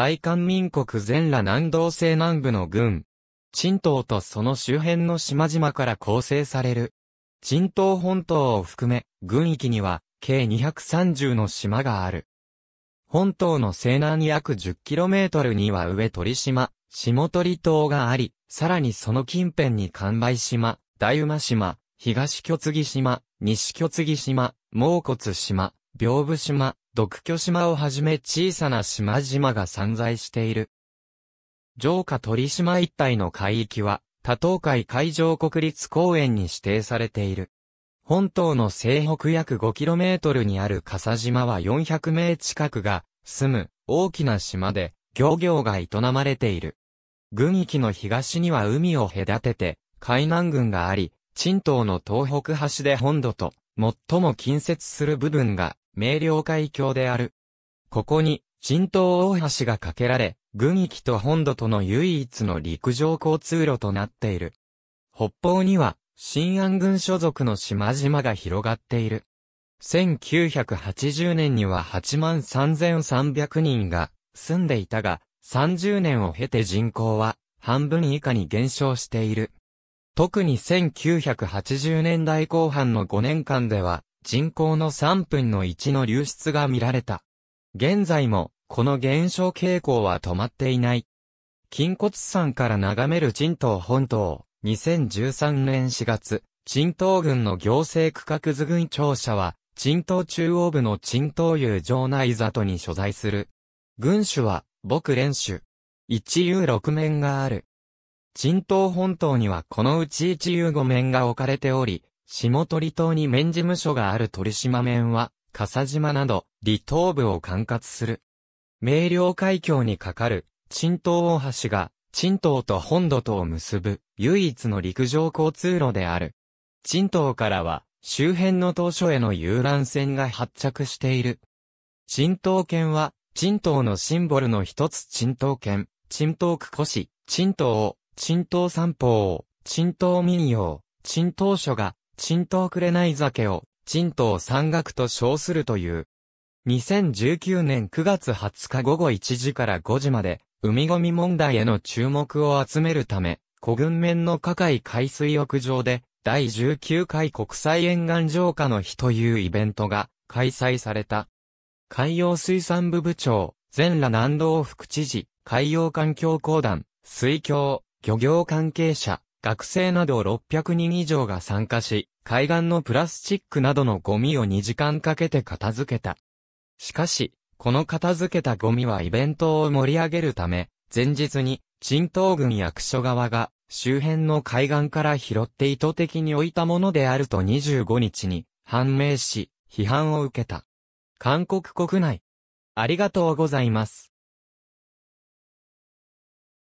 大韓民国全羅南道西南部の軍。陳島とその周辺の島々から構成される。陳島本島を含め、軍域には、計230の島がある。本島の西南約 10km には上鳥島、下鳥島があり、さらにその近辺に関売島、大馬島、東巨津島、西巨津島、猛骨島、屏風島、独居島をはじめ小さな島々が散在している。城下鳥島一帯の海域は、多島海海上国立公園に指定されている。本島の西北約 5km にある笠島は400名近くが住む大きな島で漁業が営まれている。軍域の東には海を隔てて海南軍があり、沈島の東北端で本土と最も近接する部分が明瞭海峡である。ここに、新東大橋が架けられ、軍域と本土との唯一の陸上交通路となっている。北方には、新安軍所属の島々が広がっている。1980年には8万3300人が住んでいたが、30年を経て人口は半分以下に減少している。特に1980年代後半の5年間では、人口の3分の1の流出が見られた。現在も、この減少傾向は止まっていない。金骨山から眺める鎮東本島、2013年4月、鎮東郡の行政区画図群庁舎は、鎮東中央部の鎮東遊城内里に所在する。群主は、僕連主。一遊六面がある。陳東本島にはこのうち一遊五面が置かれており、下鳥島に面事務所がある鳥島面は、笠島など、離島部を管轄する。明瞭海峡に架かる、沈東大橋が、沈東と本土とを結ぶ、唯一の陸上交通路である。沈東からは、周辺の島所への遊覧船が発着している。沈東県は、沈東のシンボルの一つ沈東県、沈東区古市、沈東、沈東三方、沈東民謡、沈東書が、くれない酒を、鎮東山岳と称するという。2019年9月20日午後1時から5時まで、海ごみ問題への注目を集めるため、古群面の高海海水浴場で、第19回国際沿岸浄化の日というイベントが開催された。海洋水産部部長、全羅南道副知事、海洋環境公団、水協、漁業関係者、学生など600人以上が参加し、海岸のプラスチックなどのゴミを2時間かけて片付けた。しかし、この片付けたゴミはイベントを盛り上げるため、前日に、新東軍役所側が、周辺の海岸から拾って意図的に置いたものであると25日に、判明し、批判を受けた。韓国国内。ありがとうございます。